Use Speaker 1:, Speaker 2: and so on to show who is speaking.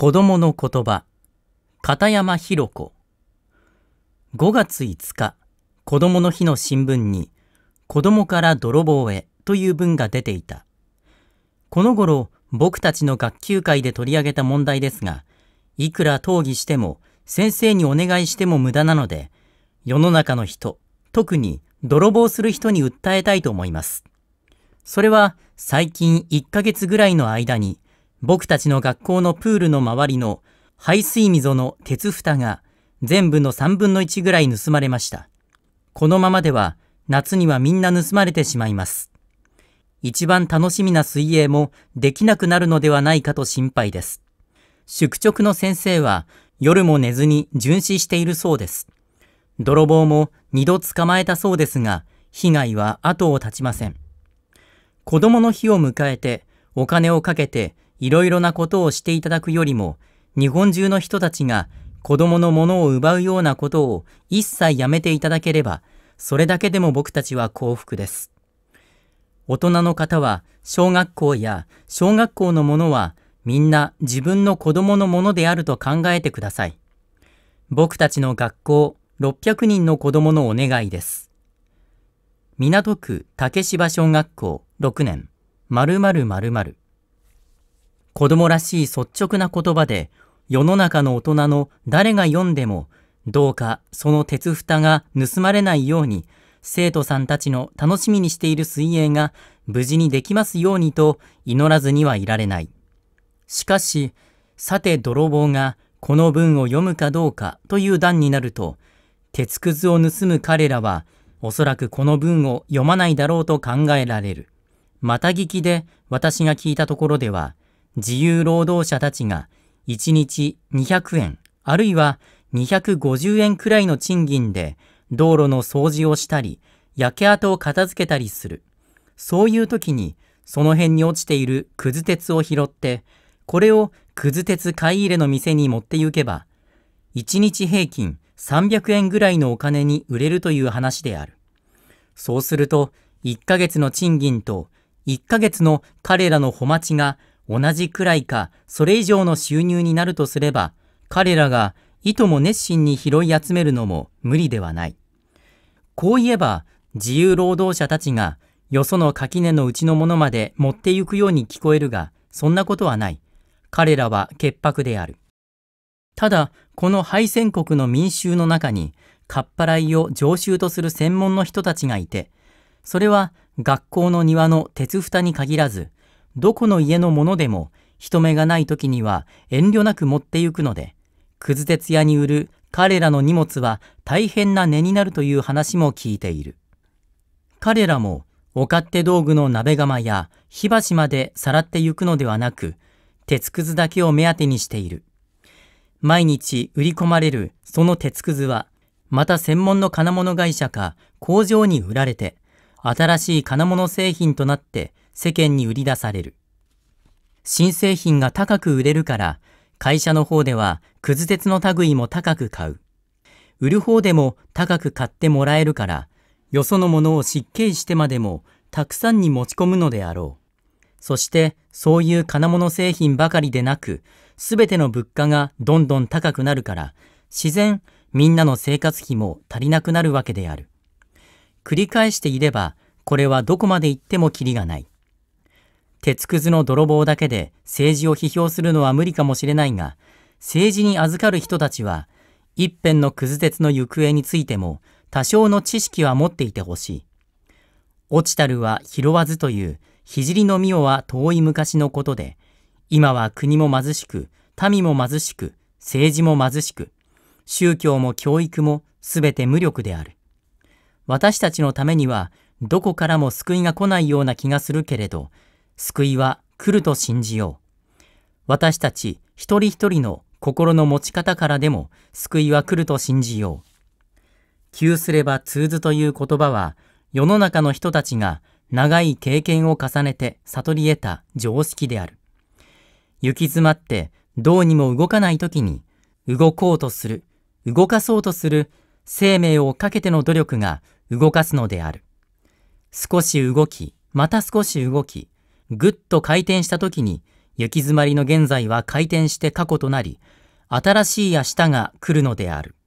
Speaker 1: 子供の言葉片山弘子5月5日子供の日の新聞に子供から泥棒へという文が出ていたこの頃僕たちの学級会で取り上げた問題ですがいくら討議しても先生にお願いしても無駄なので世の中の人特に泥棒する人に訴えたいと思いますそれは最近1ヶ月ぐらいの間に僕たちの学校のプールの周りの排水溝の鉄蓋が全部の3分の1ぐらい盗まれました。このままでは夏にはみんな盗まれてしまいます。一番楽しみな水泳もできなくなるのではないかと心配です。宿直の先生は夜も寝ずに巡視しているそうです。泥棒も二度捕まえたそうですが、被害は後を絶ちません。子供の日を迎えてお金をかけていろいろなことをしていただくよりも、日本中の人たちが子供のものを奪うようなことを一切やめていただければ、それだけでも僕たちは幸福です。大人の方は、小学校や小学校のものは、みんな自分の子供のものであると考えてください。僕たちの学校600人の子供のお願いです。港区竹芝小学校6年〇〇〇〇子供らしい率直な言葉で、世の中の大人の誰が読んでも、どうかその鉄蓋が盗まれないように、生徒さんたちの楽しみにしている水泳が無事にできますようにと祈らずにはいられない。しかし、さて泥棒がこの文を読むかどうかという段になると、鉄くずを盗む彼らは、おそらくこの文を読まないだろうと考えられる。また聞きで私が聞いたところでは、自由労働者たちが1日200円、あるいは250円くらいの賃金で道路の掃除をしたり、焼け跡を片付けたりする。そういう時に、その辺に落ちているくず鉄を拾って、これをくず鉄買い入れの店に持って行けば、1日平均300円ぐらいのお金に売れるという話である。そうすると、1ヶ月の賃金と1ヶ月の彼らの穂待ちが同じくらいかそれ以上の収入になるとすれば、彼らがいとも熱心に拾い集めるのも無理ではない。こういえば、自由労働者たちがよその垣根のうちのものまで持ってゆくように聞こえるが、そんなことはない。彼らは潔白である。ただ、この敗戦国の民衆の中に、かっぱらいを常習とする専門の人たちがいて、それは学校の庭の鉄蓋に限らず、どこの家のものでも人目がない時には遠慮なく持ってゆくので、くず鉄屋に売る彼らの荷物は大変な値になるという話も聞いている。彼らもお勝手道具の鍋釜や火箸までさらってゆくのではなく、鉄くずだけを目当てにしている。毎日売り込まれるその鉄くずは、また専門の金物会社か工場に売られて、新しい金物製品となって世間に売り出される。新製品が高く売れるから、会社の方では、くず鉄の類も高く買う。売る方でも高く買ってもらえるから、よそのものを失敬してまでも、たくさんに持ち込むのであろう。そして、そういう金物製品ばかりでなく、すべての物価がどんどん高くなるから、自然、みんなの生活費も足りなくなるわけである。繰り返していれば、これはどこまで行ってもキリがない。鉄くずの泥棒だけで政治を批評するのは無理かもしれないが、政治に預かる人たちは、一辺のくず鉄の行方についても、多少の知識は持っていてほしい。落ちたるは拾わずという、聖の御代は遠い昔のことで、今は国も貧しく、民も貧しく、政治も貧しく、宗教も教育も全て無力である。私たちのためにはどこからも救いが来ないような気がするけれど、救いは来ると信じよう。私たち一人一人の心の持ち方からでも救いは来ると信じよう。急すれば通ずという言葉は、世の中の人たちが長い経験を重ねて悟り得た常識である。行き詰まってどうにも動かない時に、動こうとする、動かそうとする生命をかけての努力が動かすのである。少し動き、また少し動き、ぐっと回転した時に、行き詰まりの現在は回転して過去となり、新しい明日が来るのである。